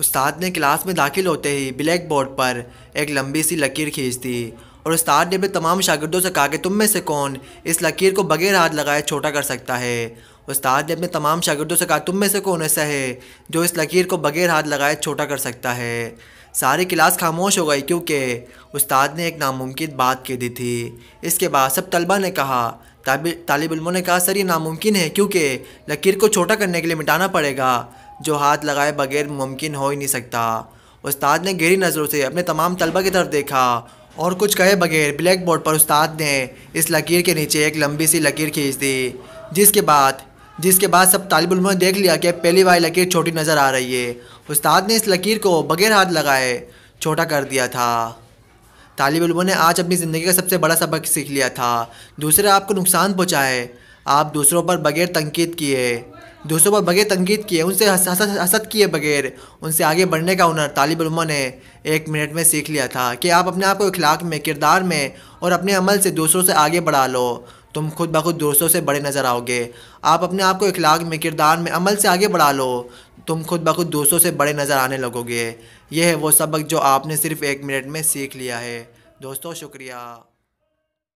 उस्ताद ने क्लास में दाखिल होते ही ब्लैक बोर्ड पर एक लंबी सी लकीर खींच दी और उस्ताद ने अपने तमाम शागिदों से कहा कि तुम में से कौन इस लकीर को बगैर हाथ लगाए छोटा कर सकता है उस्ताद ने अपने तमाम शागिदों से कहा तुम में से कौन ऐसा है जो इस लकीर को बगैर हाथ लगाए छोटा कर सकता है सारी क्लास खामोश हो गई क्योंकि उस्ताद ने एक नामुमकिन बात कह दी थी इसके बाद सब तलबा ने कहा तालिब इलमों ने कहा सर ये नामुमकिन है क्योंकि लकीर को छोटा करने के लिए मिटाना पड़ेगा जो हाथ लगाए बगैर मुमकिन हो ही नहीं सकता उस्ताद ने गहरी नज़रों से अपने तमाम तलबा की तरफ देखा और कुछ कहे बगैर ब्लैक बोर्ड पर उस्ताद ने इस लकीर के नीचे एक लंबी सी लकीर खींच दी जिसके बाद जिसके बाद सब तालब ने देख लिया कि पहली बार लकीर छोटी नज़र आ रही है उस्ताद ने इस लकीर को बगैर हाथ लगाए छोटा कर दिया था तालब ने आज अपनी ज़िंदगी का सबसे बड़ा सबक सीख लिया था दूसरे आपको नुकसान पहुँचाए आप दूसरों पर बगैर तनकीद किए दोस्तों पर बगैर तनकीद किए उनसे हसद किए बगैर उनसे आगे बढ़ने का हुनर तालब उमा ने एक मिनट में सीख लिया था कि आप अपने आप को इखलाक में किरदार में और अपने अमल से दूसरों से आगे बढ़ा लो तुम खुद बखुद दोस्तों से बड़े नज़र आओगे आप अपने आप को इखलाक में किरदार में अमल से आगे बढ़ा लो तुम खुद बखुद दोस्तों से बड़े नज़र आने लगोगे यह है वो सबक जो आपने सिर्फ़ एक मिनट में सीख लिया है दोस्तों शुक्रिया